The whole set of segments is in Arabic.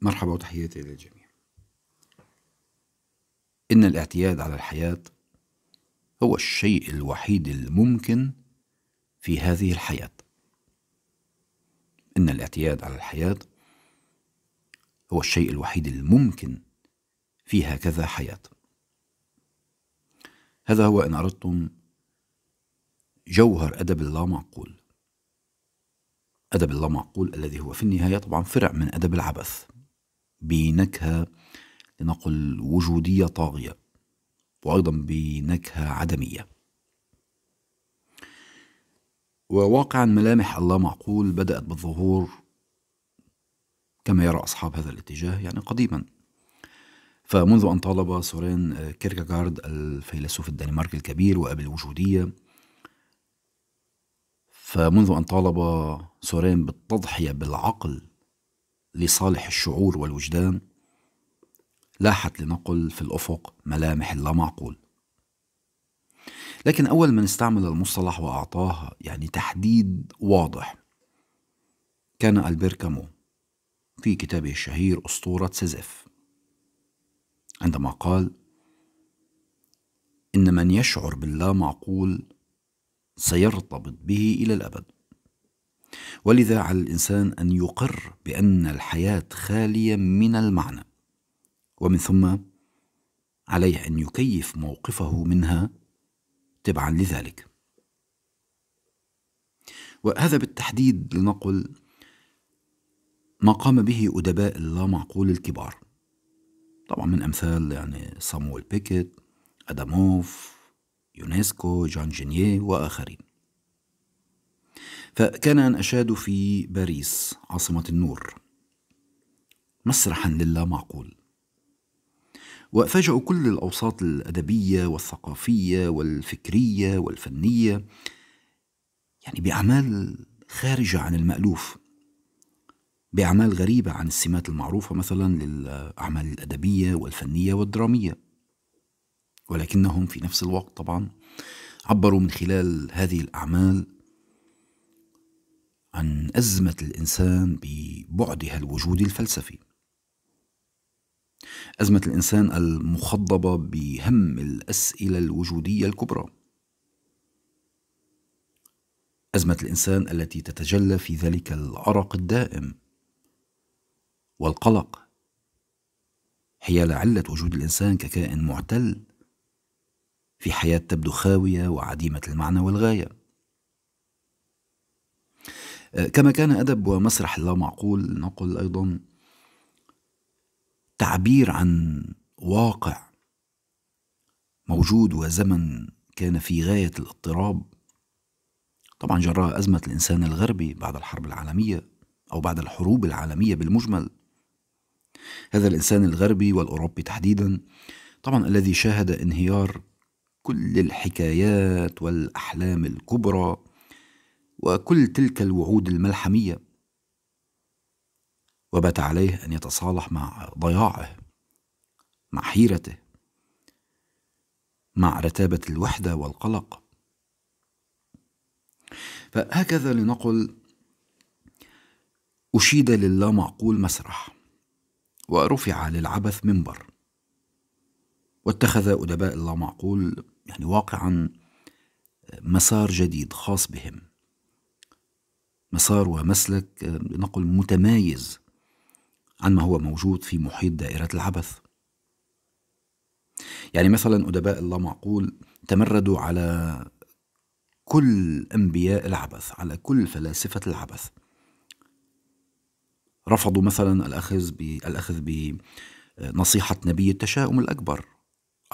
مرحبا وتحياتي للجميع. إن الاعتياد على الحياة هو الشيء الوحيد الممكن في هذه الحياة. إن الاعتياد على الحياة هو الشيء الوحيد الممكن في هكذا حياة. هذا هو إن أردتم جوهر أدب اللامعقول. أدب اللامعقول الذي هو في النهاية طبعا فرع من أدب العبث بنكهة لنقل وجودية طاغية وأيضا بنكهة عدمية وواقعا ملامح معقول بدأت بالظهور كما يرى أصحاب هذا الاتجاه يعني قديما فمنذ أن طالب سورين كيركاغارد الفيلسوف الدنماركي الكبير وأبي الوجودية فمنذ أن طالب سورين بالتضحية بالعقل لصالح الشعور والوجدان لاحت لنقل في الأفق ملامح اللامعقول لكن أول من استعمل المصطلح وأعطاه يعني تحديد واضح كان ألبير كامو في كتابه الشهير أسطورة سيزيف عندما قال إن من يشعر باللا معقول سيرتبط به إلى الأبد ولذا على الانسان ان يقر بان الحياه خاليه من المعنى ومن ثم عليه ان يكيف موقفه منها تبعا لذلك وهذا بالتحديد لنقل ما قام به ادباء معقول الكبار طبعا من امثال يعني صامويل بيكيت اداموف يونسكو جان جينيه واخرين فكان أن أشاد في باريس عاصمة النور مسرحا للا معقول وفاجأوا كل الأوساط الأدبية والثقافية والفكرية والفنية يعني بأعمال خارجة عن المألوف بأعمال غريبة عن السمات المعروفة مثلا للأعمال الأدبية والفنية والدرامية ولكنهم في نفس الوقت طبعا عبروا من خلال هذه الأعمال عن أزمة الإنسان ببعدها الوجودي الفلسفي أزمة الإنسان المخضبة بهم الأسئلة الوجودية الكبرى أزمة الإنسان التي تتجلى في ذلك العرق الدائم والقلق حيال علة وجود الإنسان ككائن معتل في حياة تبدو خاوية وعديمة المعنى والغاية كما كان أدب ومسرح معقول نقول أيضا تعبير عن واقع موجود وزمن كان في غاية الاضطراب طبعا جراء أزمة الإنسان الغربي بعد الحرب العالمية أو بعد الحروب العالمية بالمجمل هذا الإنسان الغربي والأوروبي تحديدا طبعا الذي شاهد انهيار كل الحكايات والأحلام الكبرى وكل تلك الوعود الملحميه وبات عليه ان يتصالح مع ضياعه مع حيرته مع رتابه الوحده والقلق فهكذا لنقل أشيد للا معقول مسرح ورفع للعبث منبر واتخذ أدباء اللا معقول يعني واقعا مسار جديد خاص بهم مسار ومسلك لنقل آه، متمايز عن ما هو موجود في محيط دائرة العبث يعني مثلا أدباء الله معقول تمردوا على كل أنبياء العبث على كل فلاسفة العبث رفضوا مثلا الأخذ بالأخذ بنصيحة آه، نبي التشاؤم الأكبر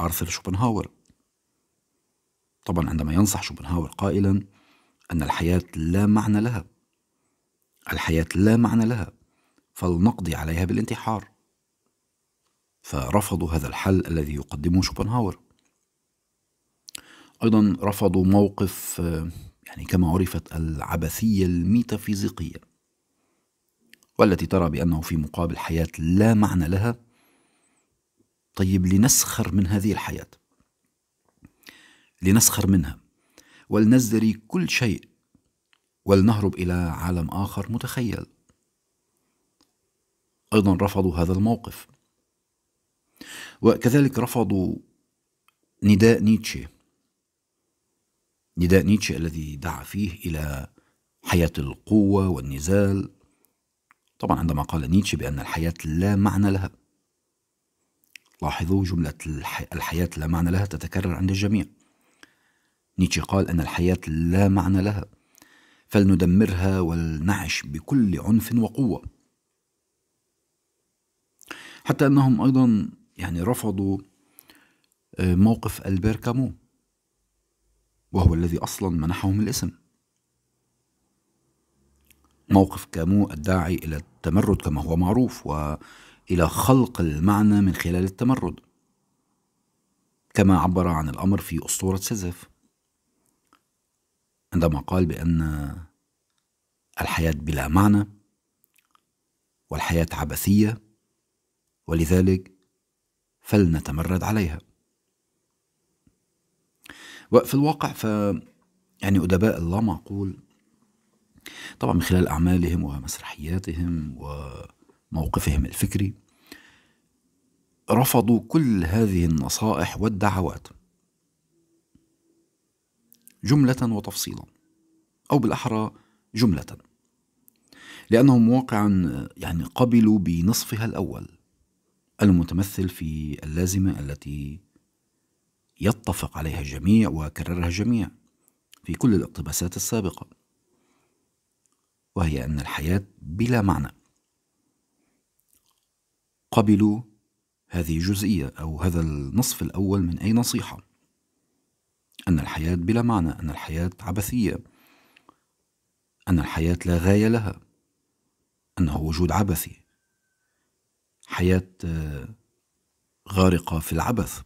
آرثر شوبنهاور طبعا عندما ينصح شوبنهاور قائلا أن الحياة لا معنى لها الحياة لا معنى لها فلنقضي عليها بالانتحار فرفضوا هذا الحل الذي يقدمه شوبنهاور أيضا رفضوا موقف يعني كما عرفت العبثية الميتافيزيقية والتي ترى بأنه في مقابل حياة لا معنى لها طيب لنسخر من هذه الحياة لنسخر منها ولنزدري كل شيء ولنهرب الى عالم اخر متخيل ايضا رفضوا هذا الموقف وكذلك رفضوا نداء نيتشه نداء نيتشه الذي دعا فيه الى حياه القوه والنزال طبعا عندما قال نيتشه بان الحياه لا معنى لها لاحظوا جمله الحياه لا معنى لها تتكرر عند الجميع نيتشه قال ان الحياه لا معنى لها فلندمرها ولنعش بكل عنف وقوه حتى انهم ايضا يعني رفضوا آه، موقف البير كامو وهو الذي اصلا منحهم الاسم موقف كامو الداعي الى التمرد كما هو معروف والى خلق المعنى من خلال التمرد كما عبر عن الامر في اسطوره سيزيف عندما قال بأن الحياة بلا معنى والحياة عبثية ولذلك فلنتمرد عليها وفي الواقع ف يعني أدباء الله معقول طبعا من خلال أعمالهم ومسرحياتهم وموقفهم الفكري رفضوا كل هذه النصائح والدعوات جملة وتفصيلا أو بالأحرى جملة لأنهم واقعا يعني قبلوا بنصفها الأول المتمثل في اللازمة التي يتفق عليها الجميع وكررها الجميع في كل الاقتباسات السابقة وهي أن الحياة بلا معنى قبلوا هذه الجزئية أو هذا النصف الأول من أي نصيحة أن الحياة بلا معنى أن الحياة عبثية أن الحياة لا غاية لها أنه وجود عبثي حياة آه، غارقة في العبث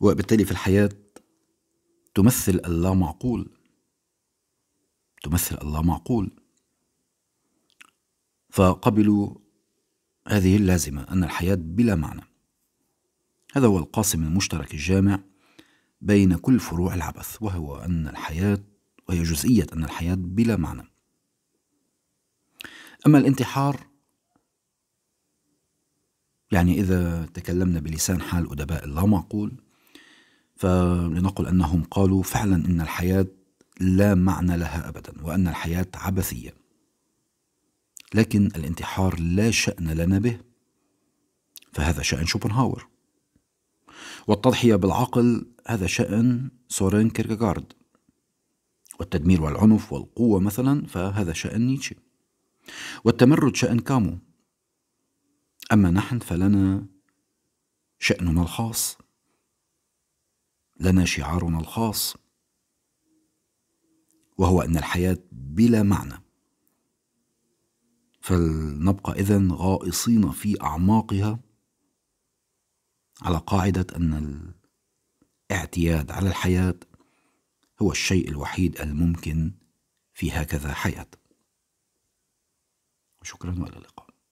وبالتالي في الحياة تمثل اللا معقول تمثل اللا معقول فقبلوا هذه اللازمة أن الحياة بلا معنى هذا هو القاسم المشترك الجامع بين كل فروع العبث وهو أن الحياة وهي جزئية أن الحياة بلا معنى أما الانتحار يعني إذا تكلمنا بلسان حال أدباء اللامعقول فلنقل أنهم قالوا فعلا إن الحياة لا معنى لها أبدا وأن الحياة عبثية لكن الانتحار لا شأن لنا به فهذا شأن شوبنهاور والتضحية بالعقل هذا شأن سورين كيركاغارد والتدمير والعنف والقوة مثلا فهذا شأن نيتشه والتمرد شأن كامو أما نحن فلنا شأننا الخاص لنا شعارنا الخاص وهو أن الحياة بلا معنى فلنبقى إذن غائصين في أعماقها على قاعدة أن الاعتياد على الحياة هو الشيء الوحيد الممكن في هكذا حياة شكرا والى اللقاء